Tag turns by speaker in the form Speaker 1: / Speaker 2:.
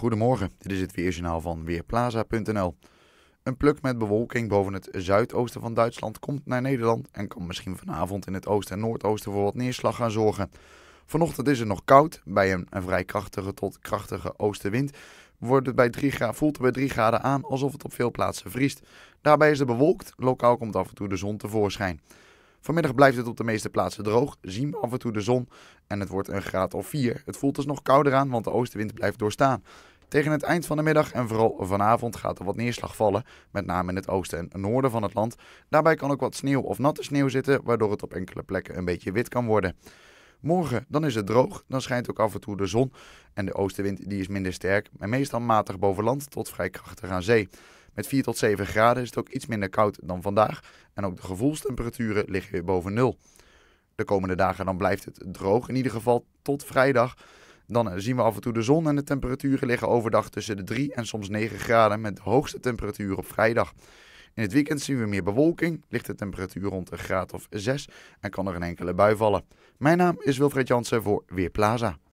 Speaker 1: Goedemorgen, dit is het weerjournaal van Weerplaza.nl. Een pluk met bewolking boven het zuidoosten van Duitsland komt naar Nederland en kan misschien vanavond in het oosten en noordoosten voor wat neerslag gaan zorgen. Vanochtend is het nog koud, bij een, vrij krachtige tot krachtige oostenwind wordt het bij 3 graden, voelt het bij 3 graden aan alsof het op veel plaatsen vriest. Daarbij is het bewolkt, lokaal komt af en toe de zon tevoorschijn. Vanmiddag blijft het op de meeste plaatsen droog, zien we af en toe de zon en het wordt een graad of 4. Het voelt dus nog kouder aan, want de oostenwind blijft doorstaan. Tegen het eind van de middag en vooral vanavond gaat er wat neerslag vallen, met name in het oosten en noorden van het land. Daarbij kan ook wat sneeuw of natte sneeuw zitten, waardoor het op enkele plekken een beetje wit kan worden. Morgen, dan is het droog, dan schijnt ook af en toe de zon en de oostenwind die is minder sterk en meestal matig boven land tot vrij krachtig aan zee. Met 4 tot 7 graden is het ook iets minder koud dan vandaag en ook de gevoelstemperaturen liggen weer boven nul. De komende dagen dan blijft het droog, in ieder geval tot vrijdag. Dan eh, zien we af en toe de zon en de temperaturen liggen overdag tussen de 3 en soms 9 graden met de hoogste temperatuur op vrijdag. In het weekend zien we meer bewolking, ligt de temperatuur rond een graad of 6 en kan er een enkele bui vallen. Mijn naam is Wilfred Jansen voor Weerplaza.